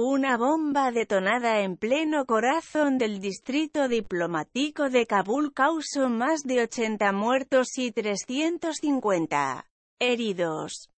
Una bomba detonada en pleno corazón del distrito diplomático de Kabul causó más de 80 muertos y 350 heridos.